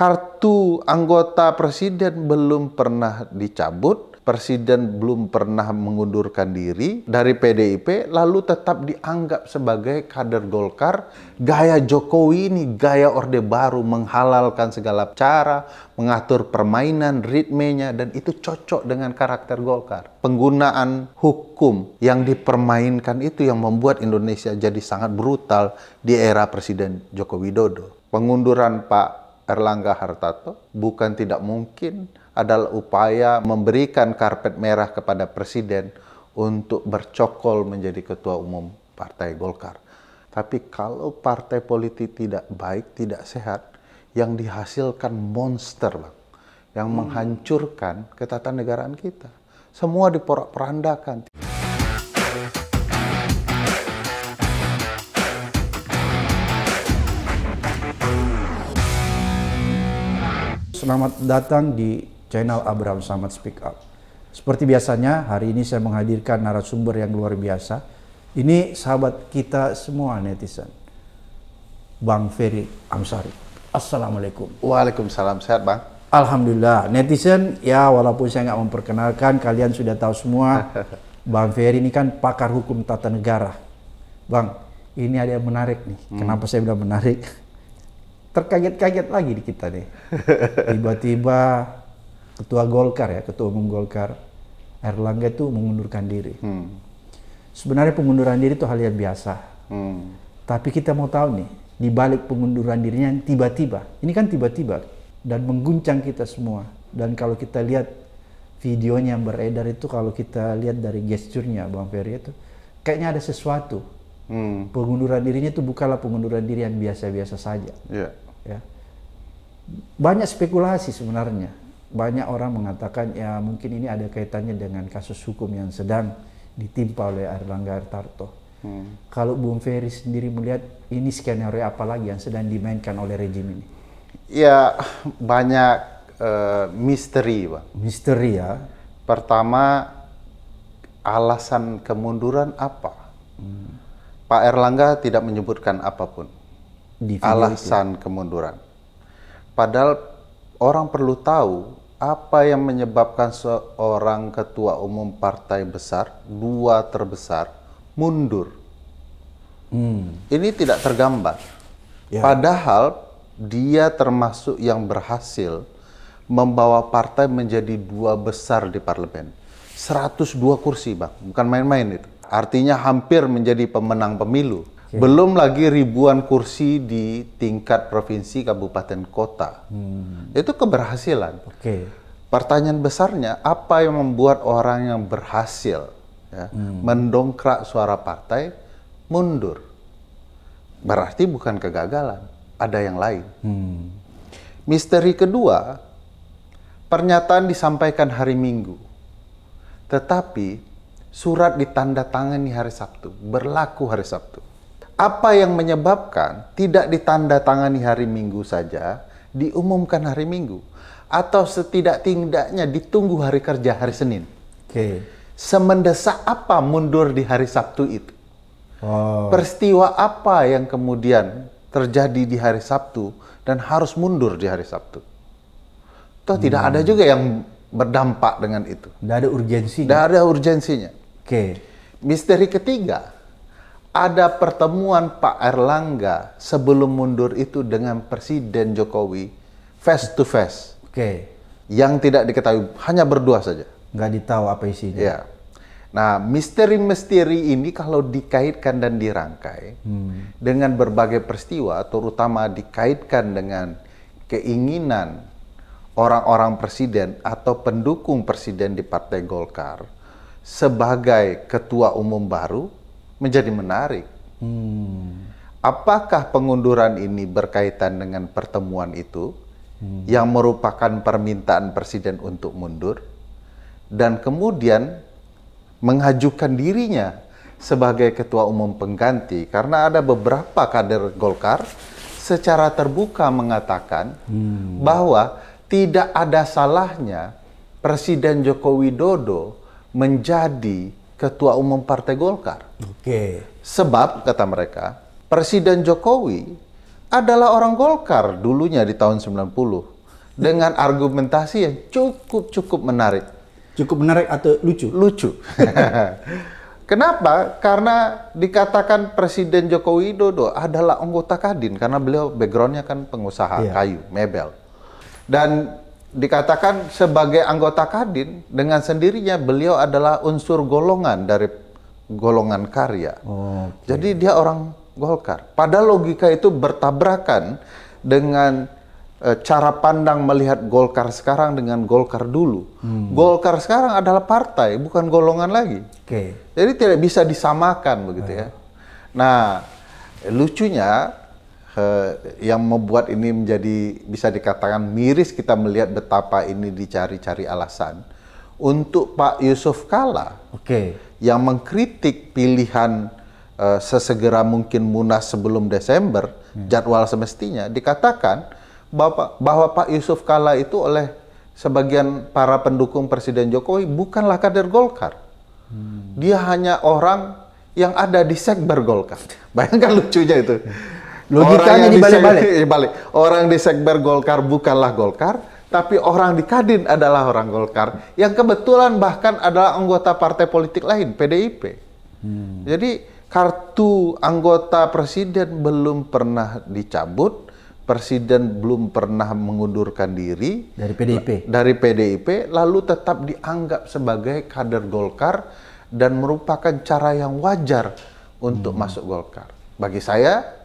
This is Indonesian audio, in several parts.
kartu anggota presiden belum pernah dicabut, presiden belum pernah mengundurkan diri dari PDIP, lalu tetap dianggap sebagai kader Golkar. Gaya Jokowi ini, gaya Orde Baru, menghalalkan segala cara, mengatur permainan, ritmenya, dan itu cocok dengan karakter Golkar. Penggunaan hukum yang dipermainkan itu yang membuat Indonesia jadi sangat brutal di era Presiden Joko Widodo. Pengunduran Pak Erlangga Hartarto bukan tidak mungkin adalah upaya memberikan karpet merah kepada Presiden untuk bercokol menjadi Ketua Umum Partai Golkar. Tapi kalau partai politik tidak baik, tidak sehat, yang dihasilkan monster bang, yang hmm. menghancurkan ketatanegaraan kita. Semua diporak-perandakan. Selamat datang di channel Abraham Samad Speak Up. Seperti biasanya, hari ini saya menghadirkan narasumber yang luar biasa. Ini sahabat kita semua netizen. Bang Ferry Amsari. Assalamualaikum. Waalaikumsalam. Sehat Bang? Alhamdulillah. Netizen, ya walaupun saya nggak memperkenalkan, kalian sudah tahu semua. Bang Ferry ini kan pakar hukum tata negara. Bang, ini ada yang menarik nih. Hmm. Kenapa saya bilang menarik? terkaget-kaget lagi di kita nih. Tiba-tiba ketua Golkar ya, ketua umum Golkar Erlangga itu mengundurkan diri. Hmm. Sebenarnya pengunduran diri itu hal yang biasa. Hmm. Tapi kita mau tahu nih, di balik pengunduran dirinya yang tiba-tiba. Ini kan tiba-tiba dan mengguncang kita semua. Dan kalau kita lihat videonya yang beredar itu kalau kita lihat dari gesturnya Bang Ferry itu kayaknya ada sesuatu Hmm. Pengunduran dirinya itu bukanlah pengunduran diri yang biasa-biasa saja. Yeah. Ya. Banyak spekulasi sebenarnya. Banyak orang mengatakan ya mungkin ini ada kaitannya dengan kasus hukum yang sedang ditimpa oleh Erlangga Hartarto. Hmm. Kalau Bung Ferry sendiri melihat ini skenario apa lagi yang sedang dimainkan oleh rejim ini? Ya banyak uh, misteri, Pak. Misteri ya. Pertama alasan kemunduran apa? Hmm. Pak Erlangga tidak menyebutkan apapun Di alasan itu. Ya? kemunduran. Padahal orang perlu tahu apa yang menyebabkan seorang ketua umum partai besar, dua terbesar, mundur. Hmm. Ini tidak tergambar. Ya. Padahal dia termasuk yang berhasil membawa partai menjadi dua besar di parlemen. 102 kursi, Bang. Bukan main-main itu artinya hampir menjadi pemenang pemilu. Okay. Belum lagi ribuan kursi di tingkat provinsi, kabupaten, kota. Hmm. Itu keberhasilan. Okay. Pertanyaan besarnya, apa yang membuat orang yang berhasil ya, hmm. mendongkrak suara partai mundur? Berarti bukan kegagalan, ada yang lain. Hmm. Misteri kedua, pernyataan disampaikan hari Minggu. Tetapi Surat ditandatangani hari Sabtu, berlaku hari Sabtu. Apa yang menyebabkan tidak ditandatangani hari Minggu saja, diumumkan hari Minggu atau setidak-tidaknya ditunggu hari kerja hari Senin. Oke. Okay. Semendesak apa mundur di hari Sabtu itu? Oh. Peristiwa apa yang kemudian terjadi di hari Sabtu dan harus mundur di hari Sabtu? Toh hmm. tidak ada juga yang berdampak dengan itu. Tidak ada urgensinya. Tidak ada urgensinya. Oke. Misteri ketiga, ada pertemuan Pak Erlangga sebelum mundur itu dengan Presiden Jokowi face to face. Oke. Okay. Yang tidak diketahui hanya berdua saja. Nggak ditahu apa isinya. Ya. Nah, misteri-misteri ini kalau dikaitkan dan dirangkai hmm. dengan berbagai peristiwa, terutama dikaitkan dengan keinginan orang-orang presiden atau pendukung presiden di Partai Golkar sebagai ketua umum baru menjadi menarik. Hmm. Apakah pengunduran ini berkaitan dengan pertemuan itu hmm. yang merupakan permintaan presiden untuk mundur dan kemudian mengajukan dirinya sebagai ketua umum pengganti karena ada beberapa kader Golkar secara terbuka mengatakan hmm. bahwa tidak ada salahnya Presiden Joko Widodo menjadi ketua umum Partai Golkar. Oke. Sebab kata mereka, Presiden Jokowi adalah orang Golkar dulunya di tahun 90 dengan argumentasi yang cukup-cukup menarik. Cukup menarik atau lucu? Lucu. Kenapa? Karena dikatakan Presiden Joko Widodo adalah anggota Kadin karena beliau backgroundnya kan pengusaha yeah. kayu, mebel. Dan dikatakan sebagai anggota Kadin dengan sendirinya beliau adalah unsur golongan dari golongan karya. Oh, okay. Jadi dia orang Golkar. Pada logika itu bertabrakan dengan e, cara pandang melihat Golkar sekarang dengan Golkar dulu. Hmm. Golkar sekarang adalah partai, bukan golongan lagi. Okay. Jadi tidak bisa disamakan begitu ya. Nah, lucunya uh, yang membuat ini menjadi bisa dikatakan miris kita melihat betapa ini dicari-cari alasan untuk Pak Yusuf Kala okay. yang mengkritik pilihan uh, sesegera mungkin munas sebelum Desember hmm. jadwal semestinya dikatakan bahwa, bahwa Pak Yusuf Kala itu oleh sebagian para pendukung Presiden Jokowi bukanlah kader Golkar. Hmm. Dia hanya orang yang ada di sekber Golkar. Bayangkan lucunya itu. Logikanya dibalik-balik. Di Balik. Orang di Sekber Golkar bukanlah Golkar, tapi orang di Kadin adalah orang Golkar yang kebetulan bahkan adalah anggota partai politik lain, PDIP. Hmm. Jadi kartu anggota presiden belum pernah dicabut, presiden belum pernah mengundurkan diri dari PDIP. Dari PDIP lalu tetap dianggap sebagai kader Golkar dan merupakan cara yang wajar untuk hmm. masuk Golkar. Bagi saya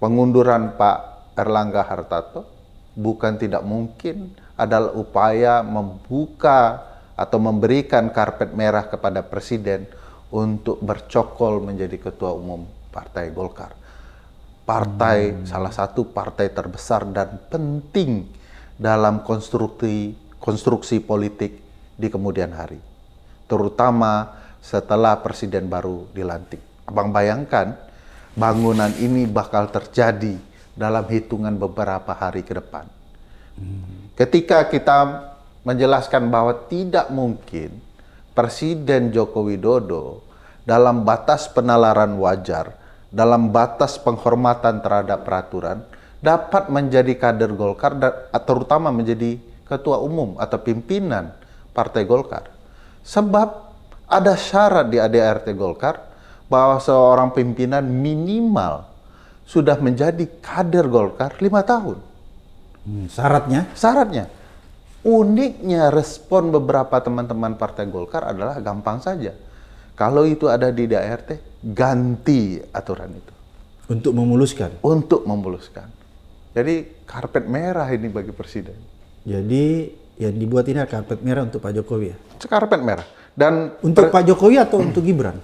pengunduran Pak Erlangga Hartarto bukan tidak mungkin adalah upaya membuka atau memberikan karpet merah kepada Presiden untuk bercokol menjadi Ketua Umum Partai Golkar. Partai hmm. salah satu partai terbesar dan penting dalam konstruksi konstruksi politik di kemudian hari, terutama setelah Presiden baru dilantik. Abang bayangkan bangunan ini bakal terjadi dalam hitungan beberapa hari ke depan. Ketika kita menjelaskan bahwa tidak mungkin Presiden Joko Widodo dalam batas penalaran wajar, dalam batas penghormatan terhadap peraturan, dapat menjadi kader Golkar, ah, terutama menjadi ketua umum atau pimpinan Partai Golkar. Sebab ada syarat di ADRT Golkar bahwa seorang pimpinan minimal sudah menjadi kader Golkar lima tahun. Hmm, syaratnya? Syaratnya. Uniknya respon beberapa teman-teman Partai Golkar adalah gampang saja. Kalau itu ada di DART, ganti aturan itu. Untuk memuluskan? Untuk memuluskan. Jadi karpet merah ini bagi Presiden. Jadi yang dibuat ini karpet merah untuk Pak Jokowi ya? Karpet merah. Dan untuk Pak Jokowi atau untuk Gibran?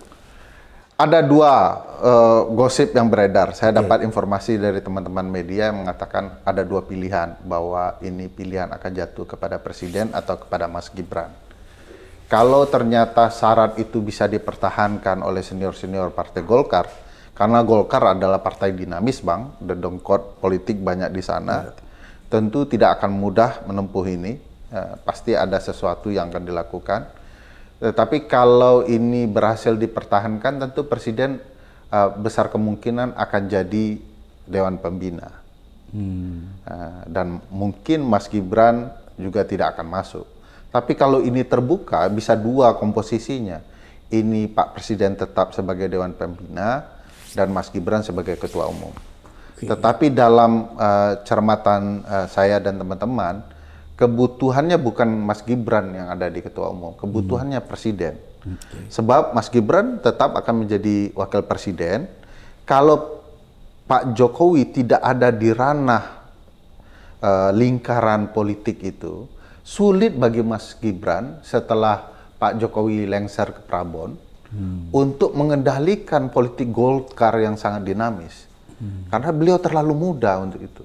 ada dua uh, gosip yang beredar. Saya iya. dapat informasi dari teman-teman media yang mengatakan ada dua pilihan bahwa ini pilihan akan jatuh kepada presiden atau kepada Mas Gibran. Kalau ternyata syarat itu bisa dipertahankan oleh senior-senior Partai Golkar, karena Golkar adalah partai dinamis, Bang, dan dongkot politik banyak di sana, iya. tentu tidak akan mudah menempuh ini. Eh, pasti ada sesuatu yang akan dilakukan tetapi kalau ini berhasil dipertahankan, tentu presiden uh, besar kemungkinan akan jadi dewan pembina. Hmm. Uh, dan mungkin Mas Gibran juga tidak akan masuk. Tapi kalau ini terbuka, bisa dua komposisinya. Ini Pak Presiden tetap sebagai dewan pembina dan Mas Gibran sebagai ketua umum. Okay. Tetapi dalam uh, cermatan uh, saya dan teman-teman kebutuhannya bukan Mas Gibran yang ada di ketua umum, kebutuhannya hmm. presiden. Okay. Sebab Mas Gibran tetap akan menjadi wakil presiden kalau Pak Jokowi tidak ada di ranah uh, lingkaran politik itu, sulit bagi Mas Gibran setelah Pak Jokowi lengser ke Prabon hmm. untuk mengendalikan politik Golkar yang sangat dinamis. Hmm. Karena beliau terlalu muda untuk itu.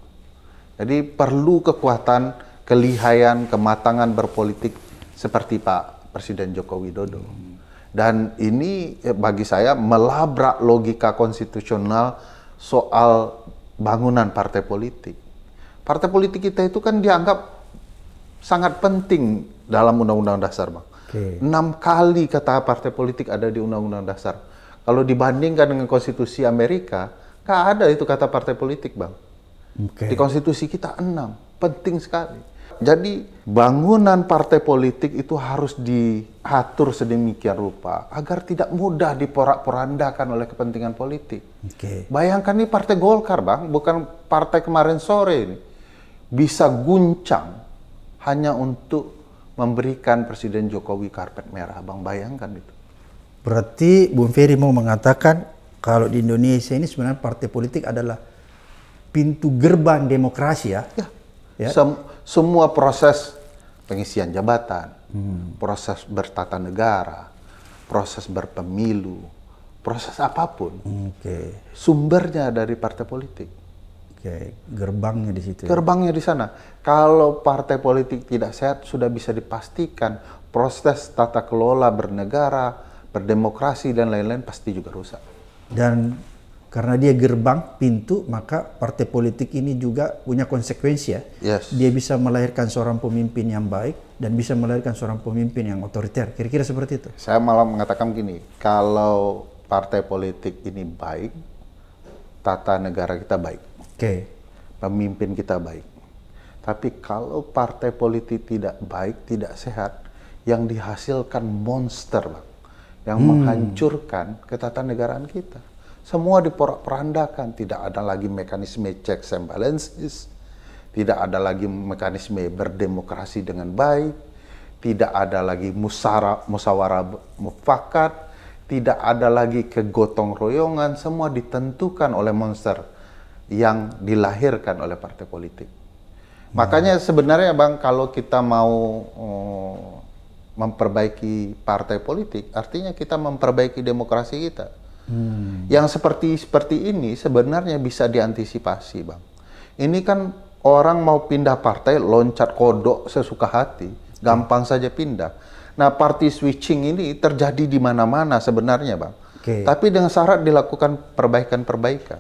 Jadi perlu kekuatan kelihaian, kematangan berpolitik seperti Pak Presiden Joko Widodo. Hmm. Dan ini eh, bagi saya melabrak logika konstitusional soal bangunan partai politik. Partai politik kita itu kan dianggap sangat penting dalam Undang-Undang Dasar, Bang. Okay. Enam kali kata partai politik ada di Undang-Undang Dasar. Kalau dibandingkan dengan konstitusi Amerika, gak ada itu kata partai politik, Bang. Okay. Di konstitusi kita enam, penting sekali. Jadi bangunan partai politik itu harus diatur sedemikian rupa agar tidak mudah diporak-porandakan oleh kepentingan politik. Okay. Bayangkan ini partai Golkar, Bang, bukan partai kemarin sore ini. Bisa guncang hanya untuk memberikan Presiden Jokowi karpet merah, Bang. Bayangkan itu. Berarti Bu Ferry mau mengatakan kalau di Indonesia ini sebenarnya partai politik adalah pintu gerbang demokrasi ya. ya. ya semua proses pengisian jabatan, hmm. proses bertata negara, proses berpemilu, proses apapun. Okay. Sumbernya dari partai politik. okay. gerbangnya di situ. Ya? Gerbangnya di sana. Kalau partai politik tidak sehat, sudah bisa dipastikan proses tata kelola bernegara, berdemokrasi dan lain-lain pasti juga rusak. Dan karena dia gerbang pintu maka partai politik ini juga punya konsekuensi ya. Yes. Dia bisa melahirkan seorang pemimpin yang baik dan bisa melahirkan seorang pemimpin yang otoriter. Kira-kira seperti itu. Saya malah mengatakan gini, kalau partai politik ini baik, tata negara kita baik. Oke. Okay. Pemimpin kita baik. Tapi kalau partai politik tidak baik, tidak sehat, yang dihasilkan monster, Bang. Yang hmm. menghancurkan ketatanegaraan kita. Semua diporak-perandakan, tidak ada lagi mekanisme checks and balances, tidak ada lagi mekanisme berdemokrasi dengan baik, tidak ada lagi musara, musyawarah mufakat, tidak ada lagi kegotong royongan, semua ditentukan oleh monster yang dilahirkan oleh partai politik. Makanya sebenarnya Bang kalau kita mau um, memperbaiki partai politik, artinya kita memperbaiki demokrasi kita. Hmm. Yang seperti seperti ini sebenarnya bisa diantisipasi, Bang. Ini kan orang mau pindah partai loncat kodok sesuka hati, gampang hmm. saja pindah. Nah, party switching ini terjadi di mana-mana sebenarnya, Bang. Okay. Tapi dengan syarat dilakukan perbaikan-perbaikan.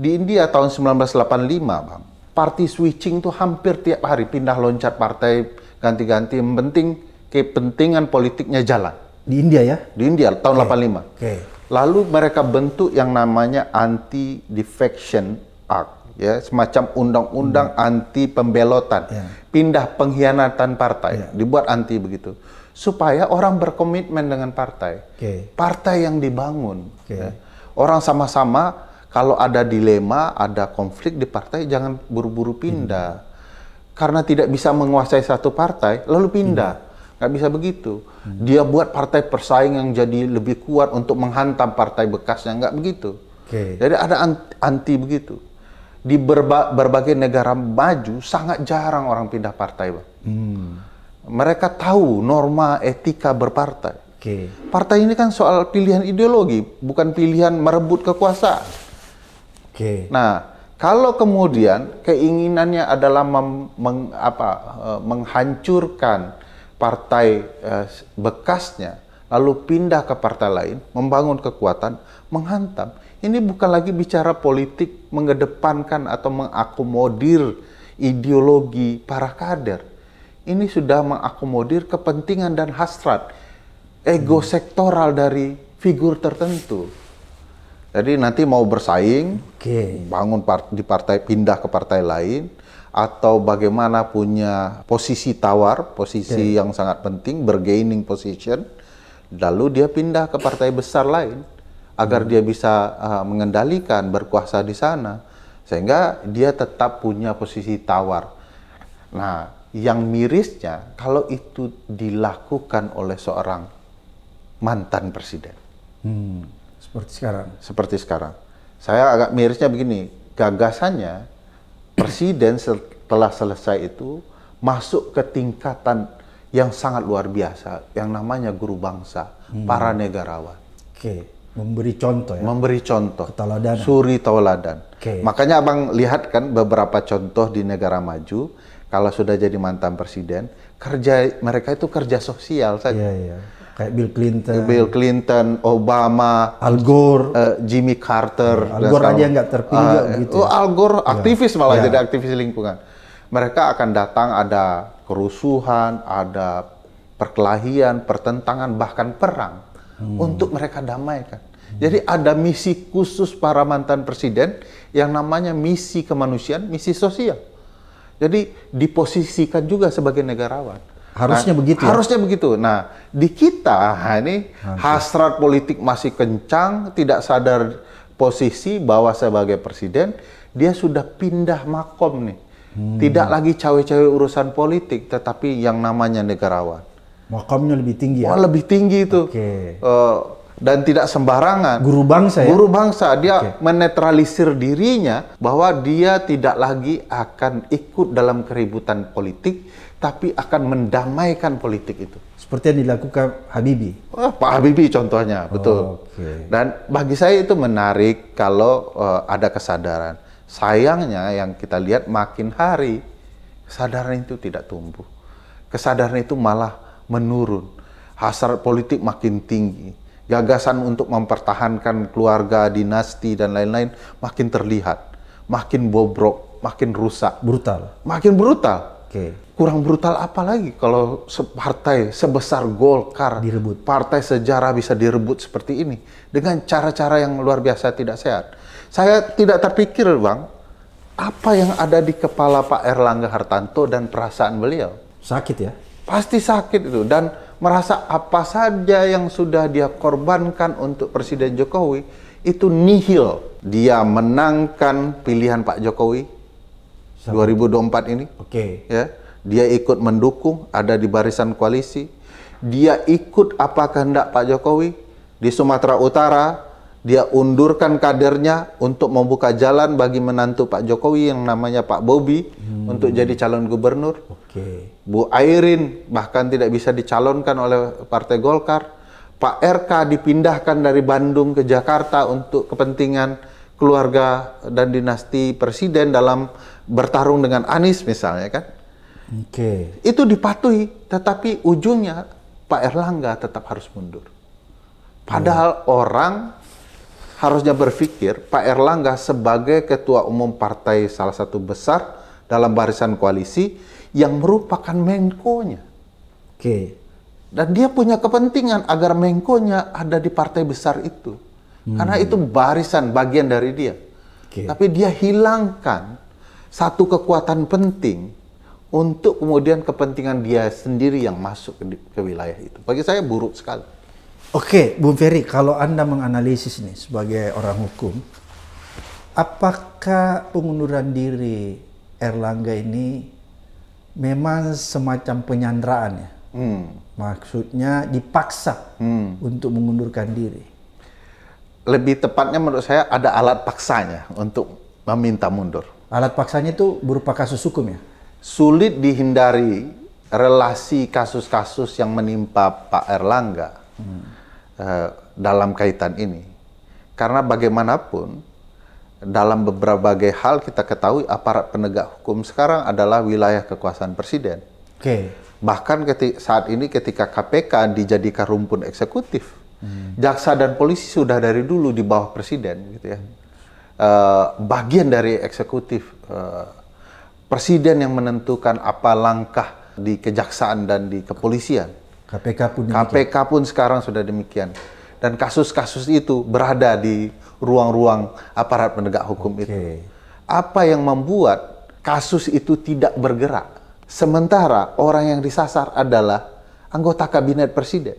Di India tahun 1985, Bang, party switching itu hampir tiap hari pindah loncat partai ganti-ganti. penting kepentingan politiknya jalan. Di India ya? Di India tahun okay. 85. Oke. Okay. Lalu mereka bentuk yang namanya anti defection act, ya semacam undang-undang hmm. anti pembelotan, yeah. pindah pengkhianatan partai, yeah. dibuat anti begitu, supaya orang berkomitmen dengan partai, okay. partai yang dibangun, okay. ya. orang sama-sama kalau ada dilema, ada konflik di partai, jangan buru-buru pindah, hmm. karena tidak bisa menguasai satu partai, lalu pindah. Hmm Nggak bisa begitu. Hmm. Dia buat partai persaing yang jadi lebih kuat untuk menghantam partai bekasnya. Nggak begitu. Okay. Jadi ada anti, anti begitu. Di berba berbagai negara maju sangat jarang orang pindah partai, bang. Hmm. Mereka tahu norma etika berpartai. Okay. Partai ini kan soal pilihan ideologi, bukan pilihan merebut kekuasaan. Okay. Nah, kalau kemudian keinginannya adalah mem, meng, apa, eh, menghancurkan partai eh, bekasnya lalu pindah ke partai lain, membangun kekuatan, menghantam. Ini bukan lagi bicara politik mengedepankan atau mengakomodir ideologi para kader. Ini sudah mengakomodir kepentingan dan hasrat ego hmm. sektoral dari figur tertentu. Jadi nanti mau bersaing, okay. bangun part, di partai pindah ke partai lain, atau bagaimana punya posisi tawar, posisi okay. yang sangat penting, bergaining position, lalu dia pindah ke partai besar lain agar hmm. dia bisa uh, mengendalikan, berkuasa di sana, sehingga dia tetap punya posisi tawar. Nah, yang mirisnya kalau itu dilakukan oleh seorang mantan presiden, hmm, seperti sekarang. Seperti sekarang, saya agak mirisnya begini, gagasannya presiden setelah selesai itu masuk ke tingkatan yang sangat luar biasa yang namanya guru bangsa hmm. para negarawan. Oke, okay. memberi contoh ya. Memberi contoh. Keteladanan. Suri tauladan. Okay. Makanya Abang lihat kan beberapa contoh di negara maju kalau sudah jadi mantan presiden, kerja mereka itu kerja sosial saja. Yeah, yeah kayak Bill Clinton, Bill Clinton, Obama, Al Gore, uh, Jimmy Carter, iya, Al Gore aja nggak terpilih uh, gitu. Oh, ya. Al Gore iya. aktivis yeah. malah yeah. jadi aktivis lingkungan. Mereka akan datang ada kerusuhan, ada perkelahian, pertentangan, bahkan perang hmm. untuk mereka damaikan. Hmm. Jadi ada misi khusus para mantan presiden yang namanya misi kemanusiaan, misi sosial. Jadi diposisikan juga sebagai negarawan. Harusnya nah, begitu. Ya? Harusnya ya? begitu. Nah, di kita nah ini Nanti. hasrat politik masih kencang, tidak sadar posisi bahwa sebagai presiden dia sudah pindah makom nih. Hmm. Tidak lagi cawe-cawe urusan politik, tetapi yang namanya negarawan. Makomnya lebih tinggi ya? Wah, oh, lebih tinggi itu. Oke. Okay. Uh, eh, dan tidak sembarangan. Guru bangsa ya? Guru bangsa. Dia okay. menetralisir dirinya bahwa dia tidak lagi akan ikut dalam keributan politik, tapi akan mendamaikan politik itu. Seperti yang dilakukan Habibie. Oh, Pak Habibie contohnya, oh, betul. Okay. Dan bagi saya itu menarik kalau uh, ada kesadaran. Sayangnya yang kita lihat makin hari kesadaran itu tidak tumbuh. Kesadaran itu malah menurun. Hasrat politik makin tinggi. Gagasan untuk mempertahankan keluarga, dinasti dan lain-lain makin terlihat, makin bobrok, makin rusak, brutal. Makin brutal Okay. Kurang brutal apa lagi kalau partai sebesar Golkar direbut. Partai sejarah bisa direbut seperti ini dengan cara-cara yang luar biasa tidak sehat. Saya tidak terpikir, Bang, apa yang ada di kepala Pak Erlangga Hartanto dan perasaan beliau. Sakit ya? Pasti sakit itu dan merasa apa saja yang sudah dia korbankan untuk Presiden Jokowi itu nihil. Dia menangkan pilihan Pak Jokowi sama. 2024 ini. Oke. Okay. Ya, dia ikut mendukung, ada di barisan koalisi. Dia ikut apa kehendak Pak Jokowi di Sumatera Utara, dia undurkan kadernya untuk membuka jalan bagi menantu Pak Jokowi yang namanya Pak Bobi hmm. untuk jadi calon gubernur. Okay. Bu Airin bahkan tidak bisa dicalonkan oleh Partai Golkar. Pak RK dipindahkan dari Bandung ke Jakarta untuk kepentingan keluarga dan dinasti presiden dalam bertarung dengan Anies misalnya kan. Oke. Okay. Itu dipatuhi, tetapi ujungnya Pak Erlangga tetap harus mundur. Padahal oh. orang harusnya berpikir Pak Erlangga sebagai ketua umum partai salah satu besar dalam barisan koalisi yang merupakan menko Oke. Okay. Dan dia punya kepentingan agar menko ada di partai besar itu. Hmm. Karena itu barisan bagian dari dia. Okay. Tapi dia hilangkan satu kekuatan penting untuk kemudian kepentingan dia sendiri yang masuk ke, ke wilayah itu. Bagi saya buruk sekali. Oke, Bu Ferry, kalau Anda menganalisis ini sebagai orang hukum, apakah pengunduran diri Erlangga ini memang semacam penyanderaan ya? Hmm. Maksudnya dipaksa hmm. untuk mengundurkan diri. Lebih tepatnya menurut saya ada alat paksanya untuk meminta mundur. Alat paksanya itu berupa kasus hukum ya? Sulit dihindari relasi kasus-kasus yang menimpa Pak Erlangga hmm. uh, dalam kaitan ini. Karena bagaimanapun dalam beberapa hal kita ketahui aparat penegak hukum sekarang adalah wilayah kekuasaan presiden. Oke. Okay. Bahkan ketika, saat ini ketika KPK dijadikan rumpun eksekutif, hmm. jaksa dan polisi sudah dari dulu di bawah presiden gitu ya. Hmm Eh, bagian dari eksekutif eh, presiden yang menentukan apa langkah di kejaksaan dan di kepolisian. KPK pun KPK pun sekarang sudah demikian. Dan kasus-kasus itu berada di ruang-ruang aparat penegak hukum okay. itu. Apa yang membuat kasus itu tidak bergerak? Sementara orang yang disasar adalah anggota kabinet presiden.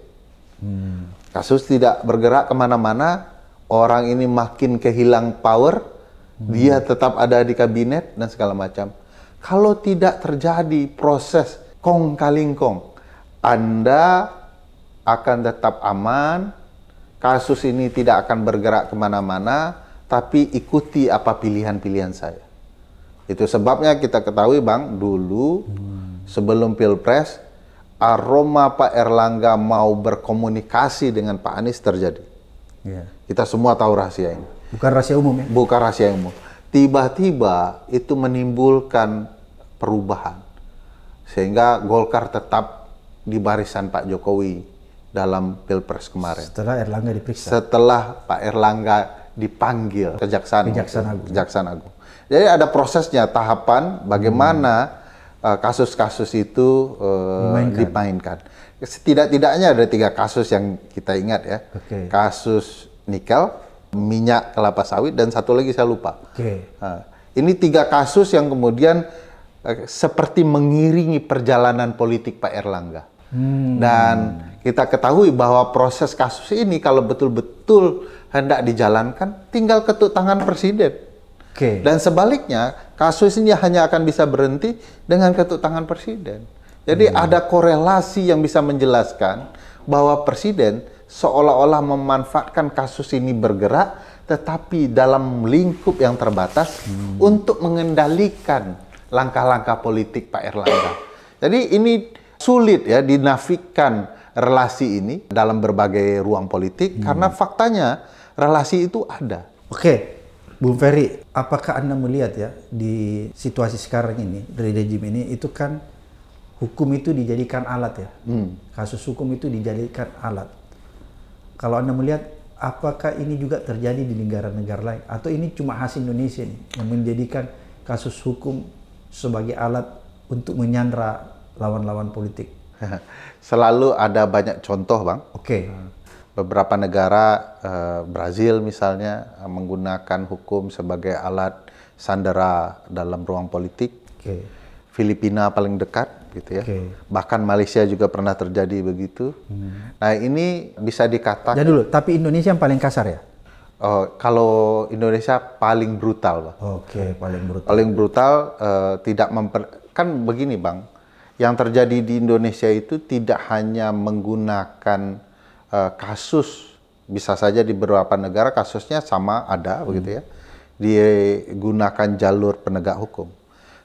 Hmm. Kasus tidak bergerak kemana-mana, orang ini makin kehilang power, hmm. dia tetap ada di kabinet dan segala macam. Kalau tidak terjadi proses kong kong, Anda akan tetap aman, kasus ini tidak akan bergerak kemana-mana, tapi ikuti apa pilihan-pilihan saya. Itu sebabnya kita ketahui Bang, dulu hmm. sebelum Pilpres, aroma Pak Erlangga mau berkomunikasi dengan Pak Anies terjadi. Yeah. Kita semua tahu rahasia ini. Bukan rahasia umum ya? Bukan rahasia umum. Tiba-tiba itu menimbulkan perubahan. Sehingga Golkar tetap di barisan Pak Jokowi dalam Pilpres kemarin. Setelah Erlangga diperiksa. Setelah Pak Erlangga dipanggil Kejaksaan, Kejaksaan Agung. Kejaksaan Agung. Jadi ada prosesnya, tahapan bagaimana kasus hmm. eh, kasus-kasus itu uh, dimainkan. dimainkan. Setidak-tidaknya ada tiga kasus yang kita ingat ya. Okay. Kasus nikel, minyak kelapa sawit, dan satu lagi saya lupa. Okay. Nah, ini tiga kasus yang kemudian eh, seperti mengiringi perjalanan politik Pak Erlangga. Hmm. Dan kita ketahui bahwa proses kasus ini kalau betul-betul hendak dijalankan, tinggal ketuk tangan presiden. Okay. Dan sebaliknya, kasus ini hanya akan bisa berhenti dengan ketuk tangan presiden. Jadi hmm. ada korelasi yang bisa menjelaskan bahwa presiden seolah-olah memanfaatkan kasus ini bergerak, tetapi dalam lingkup yang terbatas hmm. untuk mengendalikan langkah-langkah politik Pak Erlangga. Jadi ini sulit ya dinafikan relasi ini dalam berbagai ruang politik hmm. karena faktanya relasi itu ada. Oke, Bung Ferry, apakah Anda melihat ya di situasi sekarang ini dari rejim ini itu kan hukum itu dijadikan alat ya. Hmm. Kasus hukum itu dijadikan alat kalau Anda melihat apakah ini juga terjadi di negara-negara lain atau ini cuma khas Indonesia nih yang menjadikan kasus hukum sebagai alat untuk menyandra lawan-lawan politik? Selalu ada banyak contoh, Bang. Oke. Okay. Eh, beberapa negara, eh, Brazil misalnya, eh, menggunakan hukum sebagai alat sandera dalam ruang politik. Okay. Filipina paling dekat gitu ya. Okay. Bahkan Malaysia juga pernah terjadi begitu. Hmm. Nah ini bisa dikatakan. Ya dulu, tapi Indonesia yang paling kasar ya. Oh, kalau Indonesia paling brutal, Oke, okay, paling brutal. Paling brutal, uh, tidak memper. Kan begini, bang. Yang terjadi di Indonesia itu tidak hanya menggunakan uh, kasus, bisa saja di beberapa negara kasusnya sama ada, hmm. begitu ya. Hmm. Digunakan jalur penegak hukum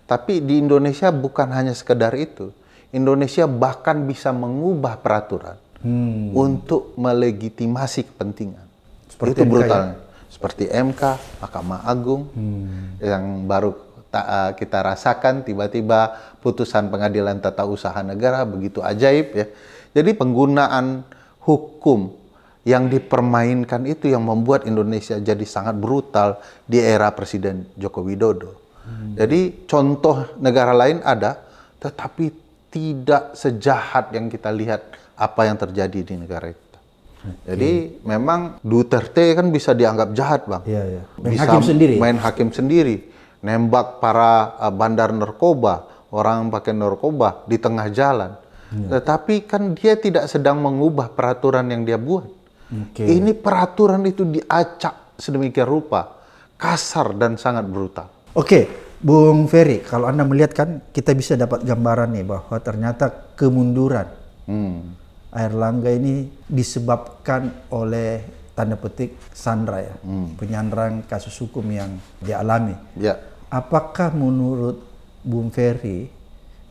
tapi di Indonesia bukan hanya sekedar itu. Indonesia bahkan bisa mengubah peraturan hmm. untuk melegitimasi kepentingan. Seperti itu brutal. Ya? Seperti MK, Mahkamah Agung hmm. yang baru eh, kita rasakan tiba-tiba putusan pengadilan tata usaha negara begitu ajaib ya. Jadi penggunaan hukum yang dipermainkan itu yang membuat Indonesia jadi sangat brutal di era Presiden Joko Widodo. Hmm. Jadi contoh negara lain ada, tetapi tidak sejahat yang kita lihat apa yang terjadi di negara itu. Okay. Jadi memang Duterte kan bisa dianggap jahat bang, yeah, yeah. main bisa hakim sendiri, main hakim sendiri, nembak para eh, bandar narkoba, orang pakai narkoba di tengah jalan. Yeah. Tetapi kan dia tidak sedang mengubah peraturan yang dia buat. Okay. Ini peraturan itu diacak sedemikian rupa, kasar dan sangat brutal. Oke, Bung Ferry, kalau Anda melihat kan kita bisa dapat gambaran nih bahwa ternyata kemunduran hmm. Air Langga ini disebabkan oleh tanda petik sandra ya, hmm. penyanderaan kasus hukum yang dialami. Ya. Apakah menurut Bung Ferry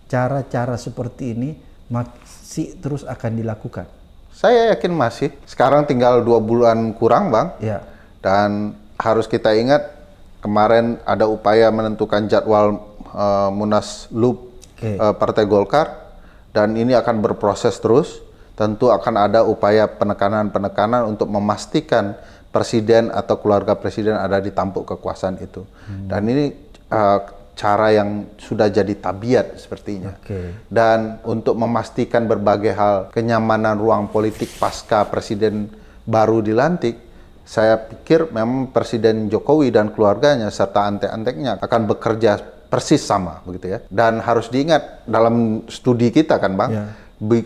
cara-cara seperti ini masih terus akan dilakukan? Saya yakin masih. Sekarang tinggal dua bulan kurang, Bang. Ya. Dan harus kita ingat kemarin ada upaya menentukan jadwal uh, Munas Loop okay. uh, eh, Partai Golkar dan ini akan berproses terus. Tentu akan ada upaya penekanan-penekanan untuk memastikan presiden atau keluarga presiden ada di tampuk kekuasaan itu. Hmm. Dan ini uh, cara yang sudah jadi tabiat sepertinya. Okay. Dan untuk memastikan berbagai hal kenyamanan ruang politik pasca presiden baru dilantik, saya pikir memang Presiden Jokowi dan keluarganya serta antek-anteknya akan bekerja persis sama begitu ya. Dan harus diingat dalam studi kita kan Bang, yeah.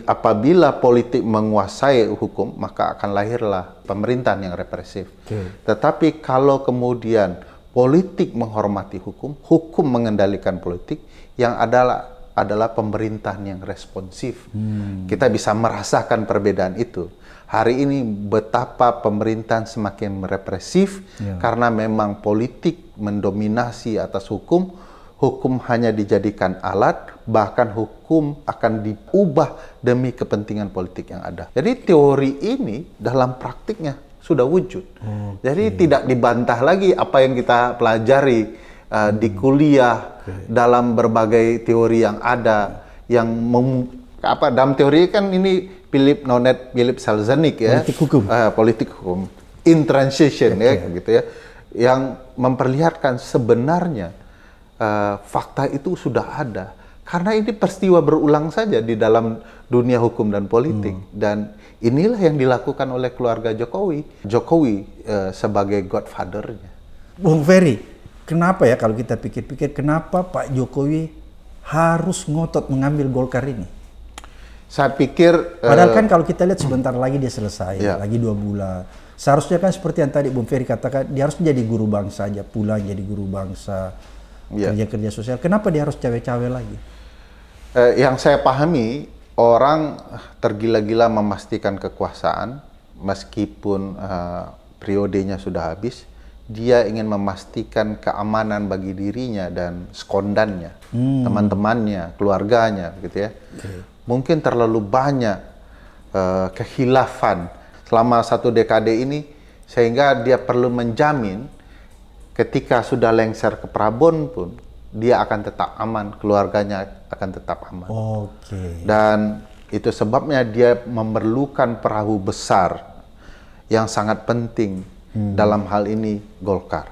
apabila politik menguasai hukum maka akan lahirlah pemerintahan yang represif. Okay. Tetapi kalau kemudian politik menghormati hukum, hukum mengendalikan politik yang adalah adalah pemerintahan yang responsif. Hmm. Kita bisa merasakan perbedaan itu hari ini betapa pemerintahan semakin represif yeah. karena memang politik mendominasi atas hukum. Hukum hanya dijadikan alat, bahkan hukum akan diubah demi kepentingan politik yang ada. Jadi teori ini dalam praktiknya sudah wujud. Okay. Jadi tidak dibantah lagi apa yang kita pelajari uh, hmm. di kuliah okay. dalam berbagai teori yang ada yang mem, apa dalam teori kan ini Philip Nonet, Philip Salzenik ya. Politik hukum. Uh, politik hukum. In transition okay. ya gitu ya. Yang memperlihatkan sebenarnya uh, fakta itu sudah ada. Karena ini peristiwa berulang saja di dalam dunia hukum dan politik hmm. dan inilah yang dilakukan oleh keluarga Jokowi. Jokowi uh, sebagai godfathernya. Bung Ferry, kenapa ya kalau kita pikir-pikir kenapa Pak Jokowi harus ngotot mengambil Golkar ini? Saya pikir padahal uh, kan kalau kita lihat sebentar lagi dia selesai, yeah. lagi dua bulan. Seharusnya kan seperti yang tadi Bung Ferry katakan, dia harus menjadi guru bangsa aja, pulang jadi guru bangsa, yeah. kerja-kerja sosial. Kenapa dia harus cawe-cawe lagi? Eh, yang saya pahami, orang tergila-gila memastikan kekuasaan, meskipun uh, periodenya sudah habis, dia ingin memastikan keamanan bagi dirinya dan sekondannya, hmm. teman-temannya, keluarganya, gitu ya. Okay mungkin terlalu banyak uh, eh, kehilafan selama satu dekade ini sehingga dia perlu menjamin ketika sudah lengser ke Prabon pun dia akan tetap aman, keluarganya akan tetap aman. Oke. Okay. Dan itu sebabnya dia memerlukan perahu besar yang sangat penting hmm. dalam hal ini Golkar.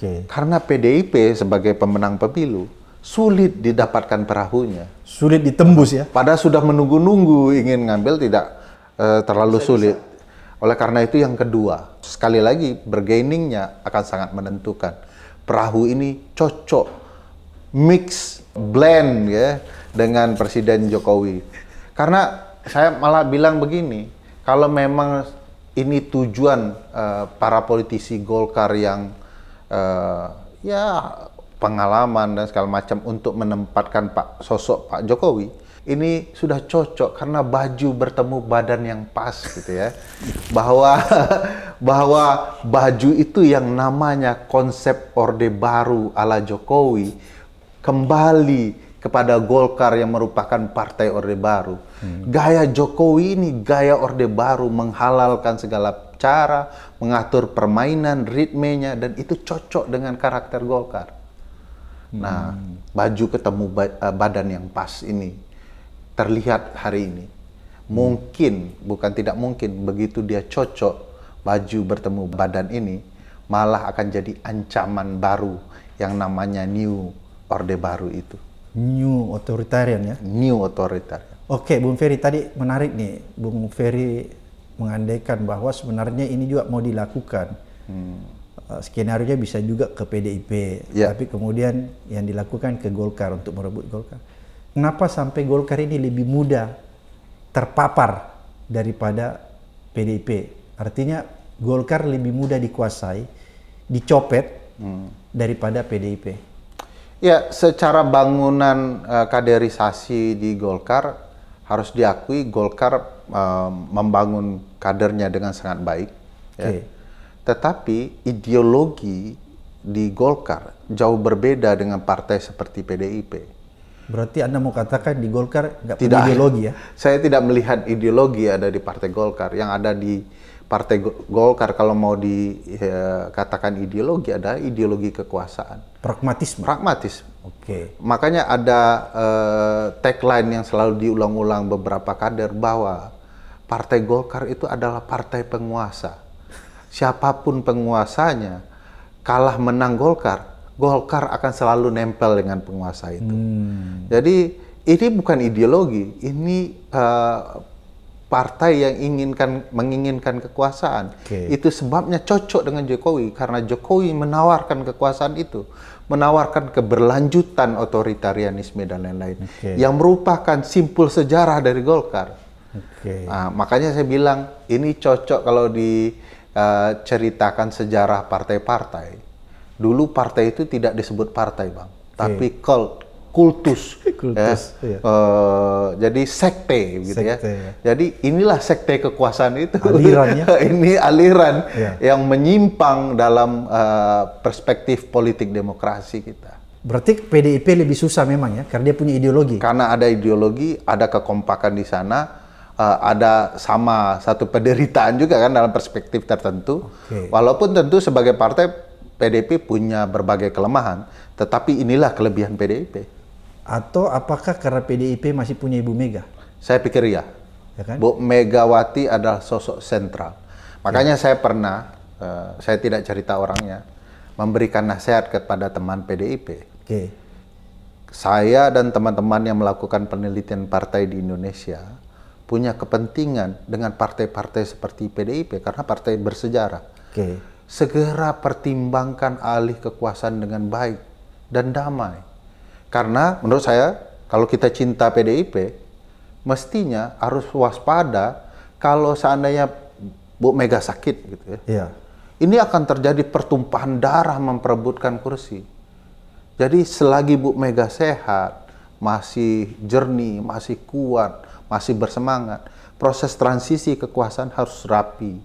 Okay. Karena PDIP sebagai pemenang pemilu sulit didapatkan perahunya. Sulit ditembus ya. pada sudah menunggu-nunggu ingin ngambil tidak uh, terlalu bisa, sulit. Bisa. Oleh karena itu yang kedua, sekali lagi bergainingnya akan sangat menentukan. Perahu ini cocok mix blend ya dengan Presiden Jokowi. Karena saya malah bilang begini, kalau memang ini tujuan uh, para politisi Golkar yang uh, ya pengalaman dan segala macam untuk menempatkan Pak sosok Pak Jokowi ini sudah cocok karena baju bertemu badan yang pas gitu ya. Bahwa bahwa baju itu yang namanya konsep Orde Baru ala Jokowi kembali kepada Golkar yang merupakan partai Orde Baru. Hmm. Gaya Jokowi ini gaya Orde Baru menghalalkan segala cara, mengatur permainan, ritmenya dan itu cocok dengan karakter Golkar. Nah, hmm. baju ketemu ba eh, badan yang pas ini terlihat hari ini. Mungkin bukan tidak mungkin begitu dia cocok baju bertemu badan ini malah akan jadi ancaman baru yang namanya new orde baru itu. New authoritarian ya. New authoritarian. Oke, Bung Ferry tadi menarik nih. Bung Ferry mengandaikan bahwa sebenarnya ini juga mau dilakukan. Hmm Eh, skenario nya bisa juga ke PDIP, yeah. tapi kemudian yang dilakukan ke Golkar untuk merebut Golkar. Kenapa sampai Golkar ini lebih mudah terpapar daripada PDIP? Artinya Golkar lebih mudah dikuasai, dicopet hmm. daripada PDIP. Ya, secara bangunan uh, kaderisasi di Golkar harus diakui Golkar uh, membangun kadernya dengan sangat baik. Ya. Okay. Tetapi ideologi di Golkar jauh berbeda dengan partai seperti PDIP. Berarti Anda mau katakan di Golkar nggak tidak ideologi ya? Saya tidak melihat ideologi ada di partai Golkar. Yang ada di partai Golkar kalau mau dikatakan ya, ideologi ada ideologi kekuasaan. Pragmatisme. Pragmatisme. Oke. Okay. Makanya ada eh, tagline yang selalu diulang-ulang beberapa kader bahwa partai Golkar itu adalah partai penguasa siapapun penguasanya, kalah menang Golkar, Golkar akan selalu nempel dengan penguasa itu. Hmm. Jadi ini bukan ideologi, ini uh, partai yang inginkan menginginkan kekuasaan. Okay. Itu sebabnya cocok dengan Jokowi karena Jokowi menawarkan kekuasaan itu, menawarkan keberlanjutan otoritarianisme dan lain-lain okay. yang merupakan simpul sejarah dari Golkar. Okay. Nah, makanya saya bilang ini cocok kalau di uh, ceritakan sejarah partai-partai, dulu partai itu tidak disebut partai, Bang. Iya. Tapi cult, kultus. kultus ya. iya. uh, jadi sekte gitu ya. sekte, ya. ya. Jadi inilah sekte kekuasaan itu. Alirannya. Ini aliran yeah. yang menyimpang dalam uh, perspektif politik demokrasi kita. Berarti PDIP lebih susah memang ya, karena dia punya ideologi. Karena ada ideologi, ada kekompakan di sana uh, ada sama satu penderitaan juga kan dalam perspektif tertentu. Okay. Walaupun tentu sebagai partai PDP punya berbagai kelemahan, tetapi inilah kelebihan PDIP. Atau apakah karena PDIP masih punya Ibu Mega? Saya pikir ya. ya kan? Bu Megawati adalah sosok sentral. Makanya ya. saya pernah, uh, saya tidak cerita orangnya, memberikan nasihat kepada teman PDIP. Okay. Saya dan teman-teman yang melakukan penelitian partai di Indonesia, punya kepentingan dengan partai-partai seperti PDIP karena partai bersejarah. Okay. Segera pertimbangkan alih kekuasaan dengan baik dan damai. Karena menurut saya kalau kita cinta PDIP mestinya harus waspada kalau seandainya Bu Mega sakit gitu ya. Iya. Ini akan terjadi pertumpahan darah memperebutkan kursi. Jadi selagi Bu Mega sehat, masih jernih, masih kuat, masih bersemangat. Proses transisi kekuasaan harus rapi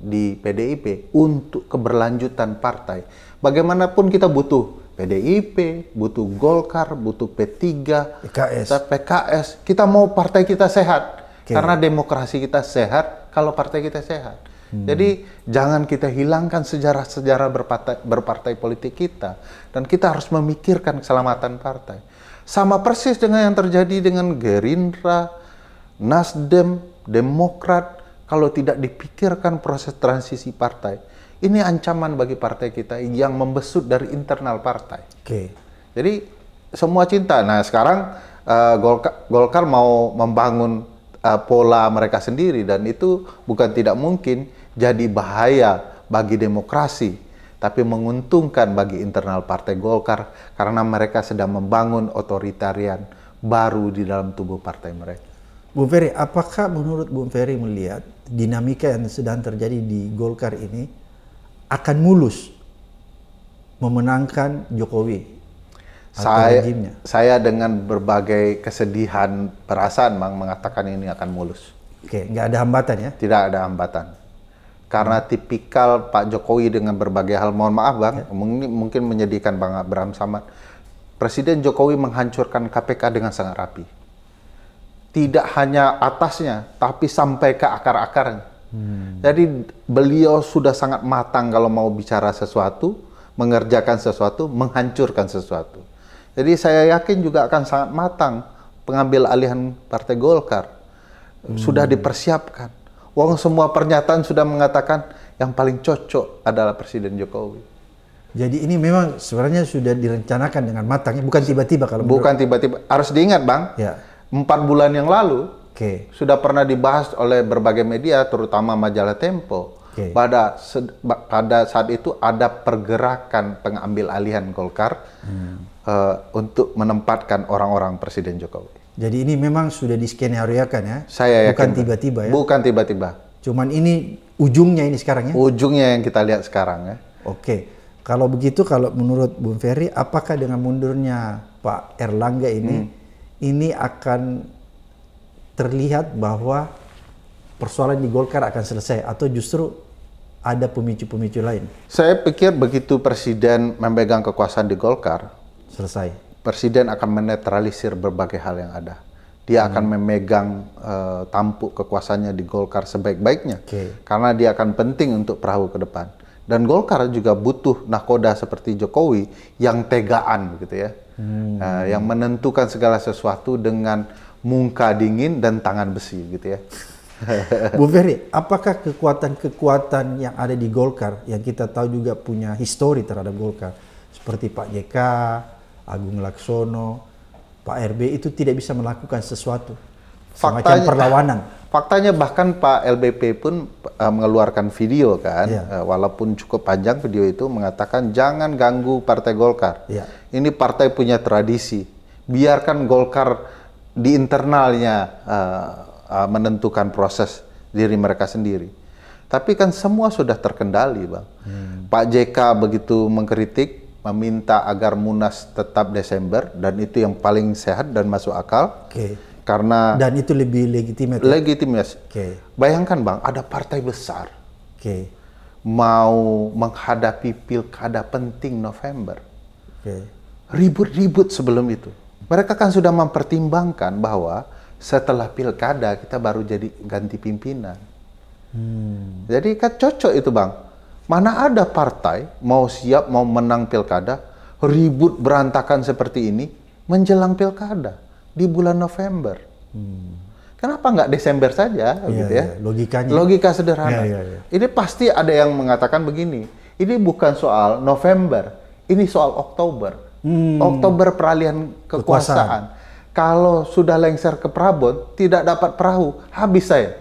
di PDIP untuk keberlanjutan partai. Bagaimanapun kita butuh PDIP, butuh Golkar, butuh P3, PKS. Kita PKS. Kita mau partai kita sehat. Okay. Karena demokrasi kita sehat kalau partai kita sehat. Hmm. Jadi jangan kita hilangkan sejarah-sejarah berpartai, berpartai politik kita dan kita harus memikirkan keselamatan partai. Sama persis dengan yang terjadi dengan Gerindra, Nasdem, Demokrat, kalau tidak dipikirkan proses transisi partai, ini ancaman bagi partai kita yang membesut dari internal partai. Oke. Okay. Jadi semua cinta. Nah sekarang uh, Golkar, Golkar mau membangun uh, pola mereka sendiri dan itu bukan tidak mungkin jadi bahaya bagi demokrasi tapi menguntungkan bagi internal Partai Golkar karena mereka sedang membangun otoritarian baru di dalam tubuh partai mereka. Bung Ferry, apakah menurut Bung Ferry melihat dinamika yang sedang terjadi di Golkar ini akan mulus memenangkan Jokowi? Saya, saya dengan berbagai kesedihan perasaan mang mengatakan ini akan mulus. Oke, nggak ada hambatan ya? Tidak ada hambatan. Karena tipikal Pak Jokowi dengan berbagai hal, mohon maaf bang, ya. mungkin, mungkin menyedihkan Bang Abraham Samad. Presiden Jokowi menghancurkan KPK dengan sangat rapi tidak hanya atasnya, tapi sampai ke akar-akarnya. Hmm. Jadi beliau sudah sangat matang kalau mau bicara sesuatu, mengerjakan sesuatu, menghancurkan sesuatu. Jadi saya yakin juga akan sangat matang pengambil alihan Partai Golkar. Hmm. Sudah dipersiapkan. Wong semua pernyataan sudah mengatakan yang paling cocok adalah Presiden Jokowi. Jadi ini memang sebenarnya sudah direncanakan dengan matang, bukan tiba-tiba kalau bukan tiba-tiba harus diingat bang. Ya empat bulan yang lalu okay. sudah pernah dibahas oleh berbagai media, terutama majalah Tempo. Okay. Pada pada saat itu ada pergerakan pengambil alihan Golkar hmm. uh, untuk menempatkan orang-orang Presiden Jokowi. Jadi ini memang sudah diskenariokan ya? Saya bukan tiba-tiba ya? Bukan tiba-tiba. Cuman ini ujungnya ini sekarang ya? Ujungnya yang kita lihat sekarang ya. Oke. Okay. Kalau begitu, kalau menurut Bung Ferry, apakah dengan mundurnya Pak Erlangga ini hmm ini akan terlihat bahwa persoalan di Golkar akan selesai atau justru ada pemicu-pemicu lain? Saya pikir begitu Presiden memegang kekuasaan di Golkar, selesai. Presiden akan menetralisir berbagai hal yang ada. Dia hmm. akan memegang uh, tampuk kekuasaannya di Golkar sebaik-baiknya, okay. karena dia akan penting untuk perahu ke depan. Dan Golkar juga butuh nakoda seperti Jokowi yang tegaan gitu ya, hmm. uh, yang menentukan segala sesuatu dengan muka dingin dan tangan besi gitu ya. Bu Ferry, apakah kekuatan-kekuatan yang ada di Golkar yang kita tahu juga punya histori terhadap Golkar seperti Pak JK, Agung Laksono, Pak RB itu tidak bisa melakukan sesuatu faktanya, semacam perlawanan. Faktanya bahkan Pak LBP pun uh, mengeluarkan video kan, yeah. Iya. uh, walaupun cukup panjang video itu mengatakan jangan ganggu Partai Golkar. Yeah. Ini partai punya tradisi, biarkan Golkar di internalnya uh, uh, menentukan proses diri mereka sendiri. Tapi kan semua sudah terkendali, bang. Hmm. Pak JK begitu mengkritik, meminta agar Munas tetap Desember dan itu yang paling sehat dan masuk akal. Okay. Karena dan itu lebih legitimate. Legitimasi. Ya? Okay. Bayangkan bang, ada partai besar. Okay. Mau menghadapi pilkada penting November. ribut Ribut-ribut sebelum itu. Mereka kan sudah mempertimbangkan bahwa setelah pilkada kita baru jadi ganti pimpinan. Hmm. Jadi kan cocok itu bang. Mana ada partai mau siap mau menang pilkada ribut berantakan seperti ini menjelang pilkada di bulan November. Hmm. Kenapa nggak Desember saja, ya, gitu ya? ya? Logikanya. Logika sederhana. Ya, ya, ya. Ini pasti ada yang mengatakan begini. Ini bukan soal November, ini soal Oktober. Hmm. Oktober peralihan kekuasaan. kekuasaan. Kalau sudah lengser ke Prabon, tidak dapat perahu, habis saya.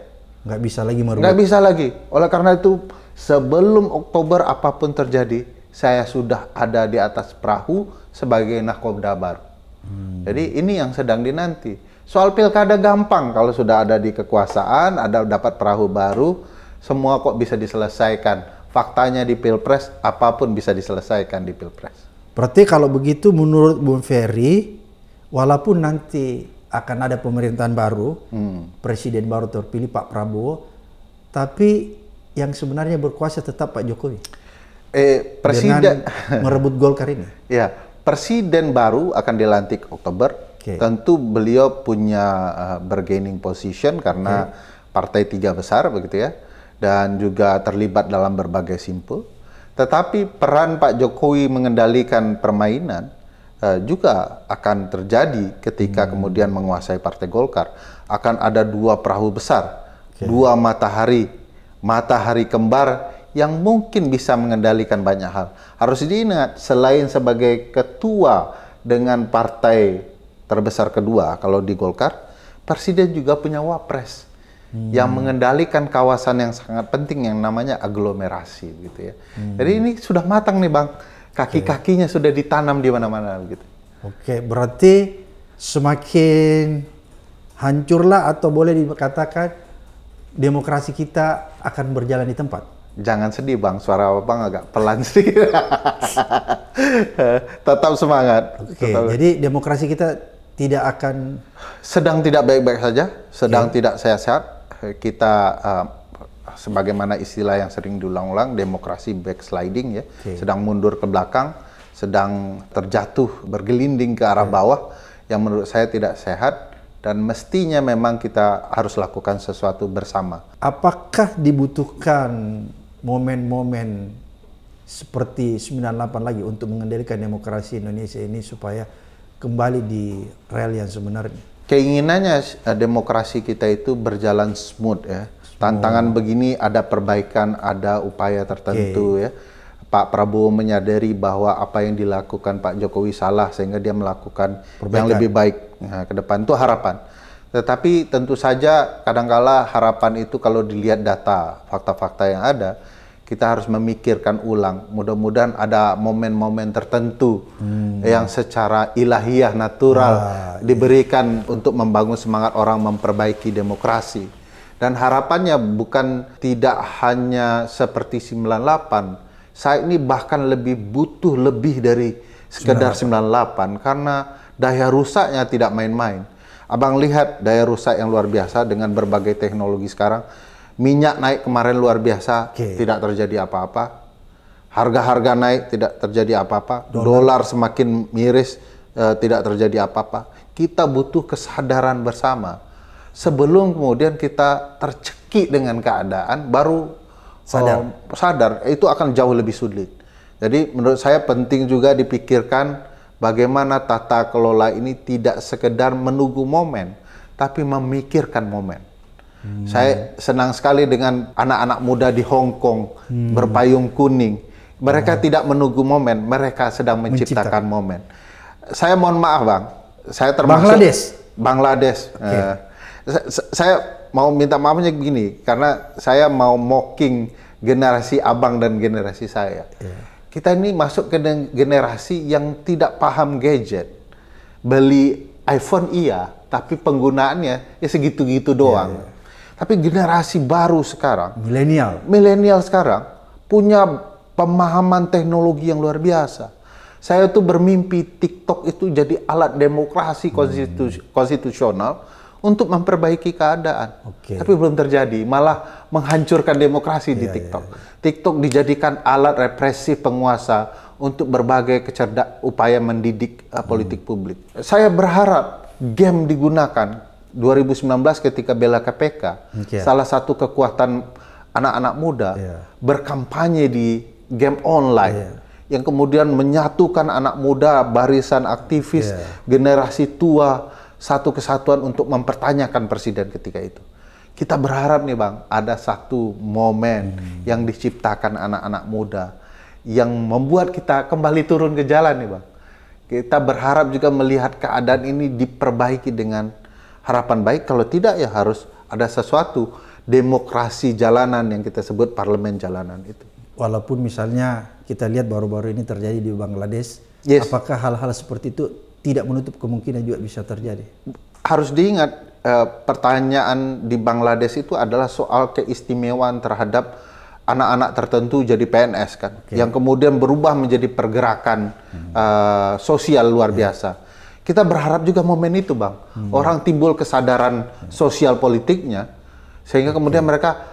Nggak bisa lagi merubah. Nggak bisa lagi. Oleh karena itu, sebelum Oktober apapun terjadi, saya sudah ada di atas perahu sebagai nakoda baru. Hmm. Jadi ini yang sedang dinanti. Soal pilkada gampang kalau sudah ada di kekuasaan, ada dapat perahu baru, semua kok bisa diselesaikan. Faktanya di pilpres apapun bisa diselesaikan di pilpres. Berarti kalau begitu menurut Bung Ferry, walaupun nanti akan ada pemerintahan baru, hmm. presiden baru terpilih Pak Prabowo, tapi yang sebenarnya berkuasa tetap Pak Jokowi. Eh, presiden merebut Golkar ini. Ya, presiden baru akan dilantik Oktober. Okay. Tentu beliau punya uh, bargaining position karena okay. partai tiga besar begitu ya dan juga terlibat dalam berbagai simpul. Tetapi peran Pak Jokowi mengendalikan permainan uh, juga akan terjadi ketika hmm. kemudian menguasai Partai Golkar. Akan ada dua perahu besar, okay. dua matahari, matahari kembar yang mungkin bisa mengendalikan banyak hal. Harus diingat, selain sebagai ketua dengan partai terbesar kedua, kalau di Golkar, Presiden juga punya wapres hmm. yang mengendalikan kawasan yang sangat penting yang namanya aglomerasi, gitu ya. Hmm. Jadi ini sudah matang nih bang, kaki-kakinya sudah ditanam di mana-mana, gitu. Oke, berarti semakin hancurlah atau boleh dikatakan demokrasi kita akan berjalan di tempat. Jangan sedih bang, suara bang agak pelan sih. tetap semangat. Oke, jadi demokrasi kita tidak akan sedang tidak baik-baik saja, sedang ya. tidak sehat-sehat. Kita uh, sebagaimana istilah yang sering diulang-ulang, demokrasi backsliding ya, okay. sedang mundur ke belakang, sedang terjatuh bergelinding ke arah ya. bawah, yang menurut saya tidak sehat dan mestinya memang kita harus lakukan sesuatu bersama. Apakah dibutuhkan momen-momen seperti 98 lagi untuk mengendalikan demokrasi Indonesia ini supaya kembali di rel yang sebenarnya. Keinginannya eh, demokrasi kita itu berjalan smooth ya. Smooth. Tantangan begini ada perbaikan, ada upaya tertentu okay. ya. Pak Prabowo menyadari bahwa apa yang dilakukan Pak Jokowi salah sehingga dia melakukan perbaikan. yang lebih baik. Nah, ke depan itu harapan. Tetapi tentu saja kadangkala harapan itu kalau dilihat data, fakta-fakta yang ada, kita harus memikirkan ulang. Mudah-mudahan ada momen-momen tertentu hmm. yang secara ilahiyah natural ah, iya. diberikan iya. untuk membangun semangat orang memperbaiki demokrasi. Dan harapannya bukan tidak hanya seperti 98. Saya ini bahkan lebih butuh lebih dari sekedar 98, 98 karena daya rusaknya tidak main-main Abang lihat daya rusak yang luar biasa dengan berbagai teknologi sekarang. Minyak naik kemarin luar biasa, okay. tidak terjadi apa-apa. Harga-harga naik, tidak terjadi apa-apa. Dolar semakin miris, eh, tidak terjadi apa-apa. Kita butuh kesadaran bersama. Sebelum kemudian kita tercekik dengan keadaan, baru eh, sadar. Oh, sadar. Itu akan jauh lebih sulit. Jadi menurut saya penting juga dipikirkan Bagaimana tata kelola ini tidak sekedar menunggu momen, tapi memikirkan momen. Hmm. Saya senang sekali dengan anak-anak muda di Hong Kong hmm. berpayung kuning. Mereka hmm. tidak menunggu momen, mereka sedang menciptakan menciptakan momen. Saya mohon maaf, Bang. Saya termasuk Bangladesh. Bangladesh. Okay. Uh, eh, saya mau minta maafnya begini karena saya mau mocking generasi abang dan generasi saya. Yeah. Kita ini masuk ke generasi yang tidak paham gadget. Beli iPhone iya, tapi penggunaannya ya segitu-gitu iya, doang. Yeah, yeah. Tapi generasi baru sekarang, milenial. Milenial sekarang punya pemahaman teknologi yang luar biasa. Saya tuh bermimpi TikTok itu jadi alat demokrasi hmm. konstitusional untuk memperbaiki keadaan. Okay. Tapi belum terjadi, malah menghancurkan demokrasi yeah, di iya, iya, TikTok. Yeah, yeah. TikTok dijadikan alat represif penguasa untuk berbagai kecerdak upaya mendidik uh, politik hmm. publik. Saya berharap game digunakan 2019 ketika bela KPK, okay. salah satu kekuatan anak-anak muda yeah. berkampanye di game online. Yeah yang kemudian menyatukan anak muda, barisan aktivis, yeah. generasi tua satu kesatuan untuk mempertanyakan presiden ketika itu. Kita berharap nih Bang, ada satu momen hmm. yang diciptakan anak-anak muda yang membuat kita kembali turun ke jalan nih Bang. Kita berharap juga melihat keadaan ini diperbaiki dengan harapan baik. Kalau tidak ya harus ada sesuatu demokrasi jalanan yang kita sebut parlemen jalanan itu. Walaupun misalnya kita lihat baru-baru ini terjadi di Bangladesh, yes. apakah hal-hal seperti itu tidak menutup kemungkinan juga bisa terjadi. Harus diingat e, pertanyaan di Bangladesh itu adalah soal keistimewaan terhadap anak-anak tertentu jadi PNS kan, okay. yang kemudian berubah menjadi pergerakan hmm. e, sosial luar yeah. biasa. Kita berharap juga momen itu bang, hmm. orang timbul kesadaran hmm. sosial politiknya, sehingga kemudian mereka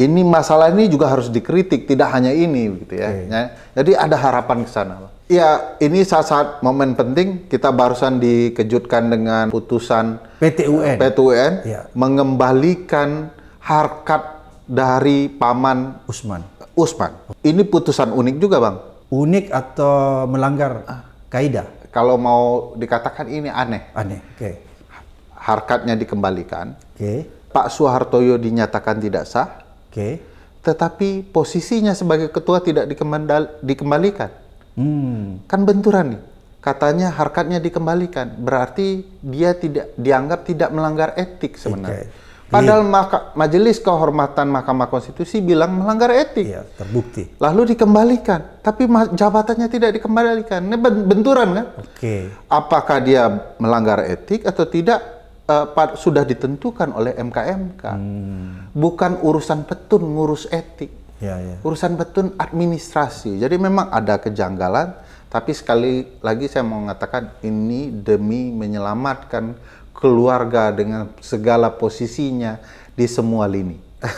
ini masalah ini juga harus dikritik, tidak hanya ini gitu ya. Okay. Ya, jadi ada harapan ke sana. Bang. Ya, ini saat-saat momen penting kita barusan dikejutkan dengan putusan PTUN, PTUN ya. mengembalikan harkat dari paman Usman. Usman. Ini putusan unik juga, Bang. Unik atau melanggar ah. kaidah? Kalau mau dikatakan ini aneh. Aneh. Oke. Okay. Harkatnya dikembalikan. Oke. Okay. Pak Soehartoyo dinyatakan tidak sah. Oke. Okay. Tetapi posisinya sebagai ketua tidak dikembalikan Hmm. Kan benturan nih. Katanya harkatnya dikembalikan, berarti dia tidak dianggap tidak melanggar etik sebenarnya. Okay. Padahal maka, Majelis Kehormatan Mahkamah Konstitusi bilang melanggar etik. Iya, terbukti. Lalu dikembalikan, tapi jabatannya tidak dikembalikan. Ini benturan kan? Okay. Apakah dia melanggar etik atau tidak uh, sudah ditentukan oleh MKMK. Hmm. Bukan urusan petun ngurus etik. Ya, ya. Urusan betul administrasi. Jadi memang ada kejanggalan, tapi sekali lagi saya mau mengatakan ini demi menyelamatkan keluarga dengan segala posisinya di semua lini.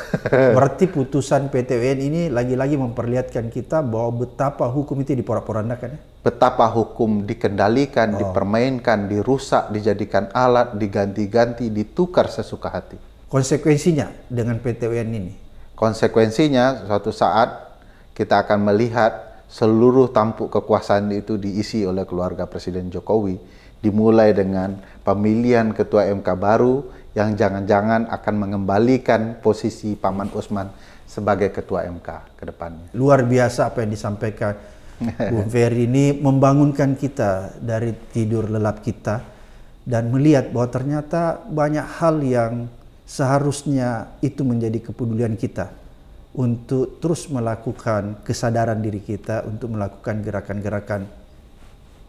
Berarti putusan PTWN ini lagi-lagi memperlihatkan kita bahwa betapa hukum itu diporak-porandakan ya? Betapa hukum dikendalikan, oh. dipermainkan, dirusak, dijadikan alat, diganti-ganti, ditukar sesuka hati. Konsekuensinya dengan PTWN ini? Konsekuensinya suatu saat kita akan melihat seluruh tampuk kekuasaan itu diisi oleh keluarga Presiden Jokowi dimulai dengan pemilihan ketua MK baru yang jangan-jangan akan mengembalikan posisi Paman Usman sebagai ketua MK ke depannya. Luar biasa apa yang disampaikan Bu Ferry ini membangunkan kita dari tidur lelap kita dan melihat bahwa ternyata banyak hal yang seharusnya itu menjadi kepedulian kita untuk terus melakukan kesadaran diri kita untuk melakukan gerakan-gerakan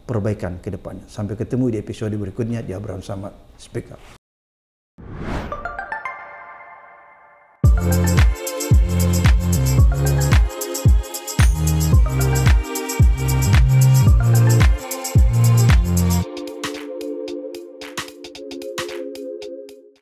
perbaikan ke depannya. Sampai ketemu di episode berikutnya di Abraham Samad Speak Up.